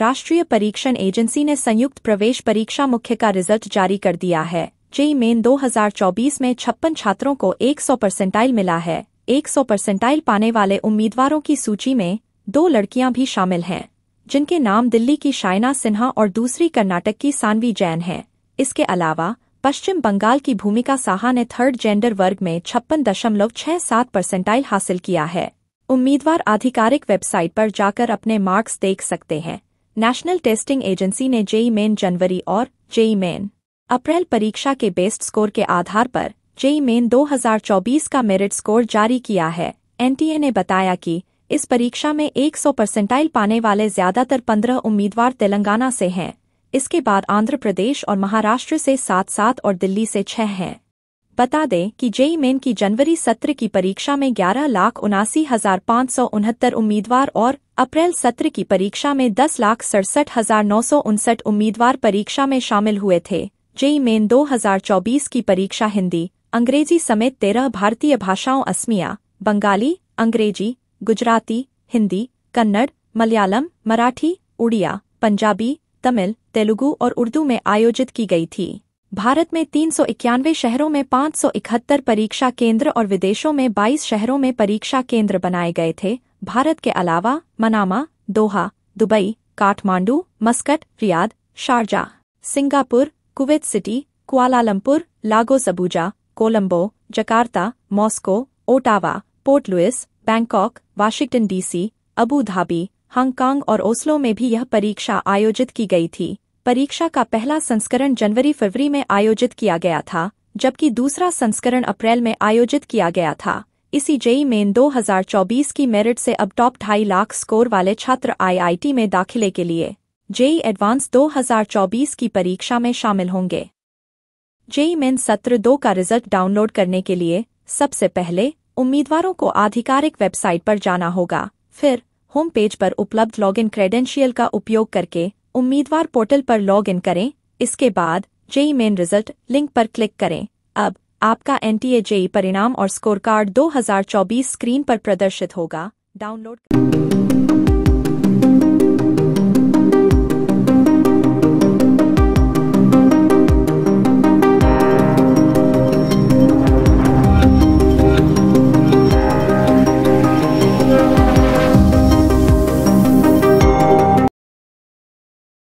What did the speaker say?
राष्ट्रीय परीक्षण एजेंसी ने संयुक्त प्रवेश परीक्षा मुख्य का रिजल्ट जारी कर दिया है जेई मेन 2024 में छप्पन छात्रों को 100 परसेंटाइल मिला है 100 परसेंटाइल पाने वाले उम्मीदवारों की सूची में दो लड़कियां भी शामिल हैं जिनके नाम दिल्ली की शाइना सिन्हा और दूसरी कर्नाटक की सानवी जैन हैं इसके अलावा पश्चिम बंगाल की भूमिका साहा ने थर्ड जेंडर वर्ग में छप्पन दशमलव छह सात परसेंटाइल हासिल किया है उम्मीदवार आधिकारिक वेबसाइट पर जाकर अपने मार्क्स देख सकते हैं नेशनल टेस्टिंग एजेंसी ने जेई मेन जनवरी और जेई मेन अप्रैल परीक्षा के बेस्ट स्कोर के आधार पर जेई मेन 2024 का मेरिट स्कोर जारी किया है एनटीए ने बताया कि इस परीक्षा में 100 परसेंटाइल पाने वाले ज्यादातर 15 उम्मीदवार तेलंगाना से हैं इसके बाद आंध्र प्रदेश और महाराष्ट्र से सात सात और दिल्ली से छह हैं बता दें कि जेई मेन की जनवरी सत्र की परीक्षा में ग्यारह लाख उनासी हजार पाँच सौ उनहत्तर उम्मीदवार और अप्रैल सत्र की परीक्षा में दस लाख सड़सठ हजार नौ सौ उनसठ उम्मीदवार परीक्षा में शामिल हुए थे जेई मेन 2024 की परीक्षा हिंदी अंग्रेजी समेत तेरह भारतीय भाषाओं असमिया बंगाली अंग्रेजी गुजराती हिंदी कन्नड़ मलयालम मराठी उड़िया पंजाबी तमिल तेलुगु और उर्दू में आयोजित की गई थी भारत में तीन सौ इक्यानवे शहरों में पाँच सौ इकहत्तर परीक्षा केंद्र और विदेशों में बाईस शहरों में परीक्षा केंद्र बनाए गए थे भारत के अलावा मनामा दोहा Dubai Kathmandu Muscat Riyadh Sharjah Singapore Kuwait city Kuala Lumpur लागो सबूजा Colombo Jakarta Moscow Ottawa port Louis Bangkok Washington DC Abu Dhabi Hong Kong और ओस्लो में भी यह परीक्षा आयोजित की गई थी परीक्षा का पहला संस्करण जनवरी फरवरी में आयोजित किया गया था जबकि दूसरा संस्करण अप्रैल में आयोजित किया गया था इसी जेई मेन 2024 की मेरिट से अब टॉप ढाई लाख स्कोर वाले छात्र आईआईटी में दाखिले के लिए जेई एडवांस 2024 की परीक्षा में शामिल होंगे जेई मेन सत्र दो का रिजल्ट डाउनलोड करने के लिए सबसे पहले उम्मीदवारों को आधिकारिक वेबसाइट पर जाना होगा फिर होम पेज पर उपलब्ध लॉगिन क्रेडेंशियल का उपयोग करके उम्मीदवार पोर्टल पर लॉग इन करें इसके बाद जेई मेन रिजल्ट लिंक पर क्लिक करें अब आपका एन टी जेई परिणाम और स्कोर कार्ड 2024 स्क्रीन पर प्रदर्शित होगा डाउनलोड